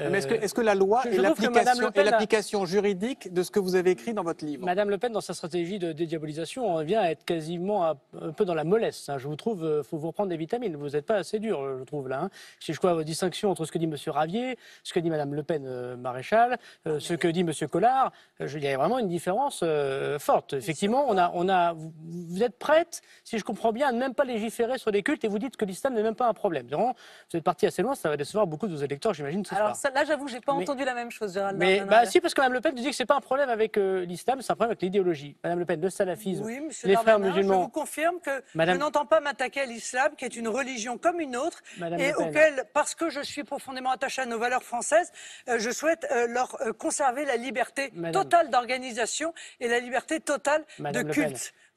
Euh, mais est-ce que, la loi je, l'application juridique de ce que vous avez écrit dans votre livre Madame Le Pen, dans sa stratégie de dédiabolisation, on vient à être quasiment un peu dans la mollesse. Hein. Je vous trouve, il euh, faut vous reprendre des vitamines. Vous n'êtes pas assez dur, euh, je trouve, là. Hein. Si je crois à vos distinctions entre ce que dit M. Ravier, ce que dit Madame Le Pen Maréchal, ah, ce que dit M. Collard, il y a vraiment une différence forte. Effectivement, on a, on a, vous, êtes prête, si je comprends bien, à ne même pas légiférer sur les cultes et vous dites que l'islam n'est même pas un problème. vous êtes parti assez loin, ça va décevoir beaucoup de vos électeurs, j'imagine, ce là j'avoue, j'ai pas entendu la même chose, Gérald. Mais bah, si, parce que Mme Le Pen disait que c'est pas un problème avec euh, l'islam, c'est un problème avec l'idéologie. Mme Le Pen, le salafisme, les frères musulmans. Je vous confirme que je n'entends pas m'attaquer à l'islam, qui est une religion comme une autre, et auquel, parce que je suis profondément attachée à nos valeurs françaises, euh, je souhaite euh, leur conserver la liberté totale d'organisation et la liberté totale de culte.